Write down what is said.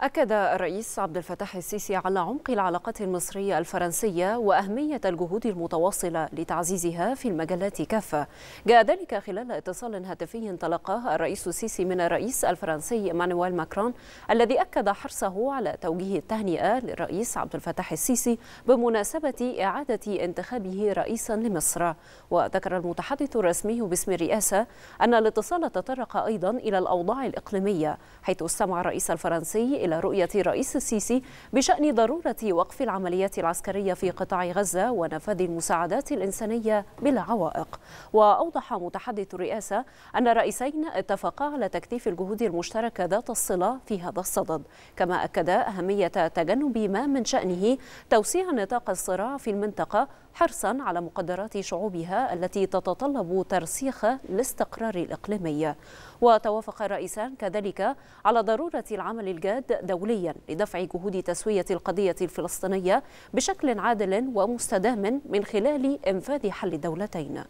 أكد الرئيس عبد الفتاح السيسي على عمق العلاقات المصرية الفرنسية وأهمية الجهود المتواصلة لتعزيزها في المجالات كافة. جاء ذلك خلال اتصال هاتفي تلقاه الرئيس السيسي من الرئيس الفرنسي مانويل ماكرون الذي أكد حرصه على توجيه التهنئة للرئيس عبد الفتاح السيسي بمناسبة إعادة انتخابه رئيسا لمصر. وذكر المتحدث الرسمي باسم الرئاسة أن الاتصال تطرق أيضا إلى الأوضاع الإقليمية حيث استمع الرئيس الفرنسي إلى رؤية الرئيس السيسي بشأن ضرورة وقف العمليات العسكرية في قطاع غزة ونفاذ المساعدات الإنسانية بلا عوائق وأوضح متحدث الرئاسة أن الرئيسين اتفقا على تكثيف الجهود المشتركة ذات الصلة في هذا الصدد كما أكد أهمية تجنب ما من شأنه توسيع نطاق الصراع في المنطقة حرصا على مقدرات شعوبها التي تتطلب ترسيخ الاستقرار الإقليمي وتوافق الرئيسان كذلك على ضرورة العمل الجاد دوليا لدفع جهود تسوية القضية الفلسطينية بشكل عادل ومستدام من خلال إنفاذ حل دولتين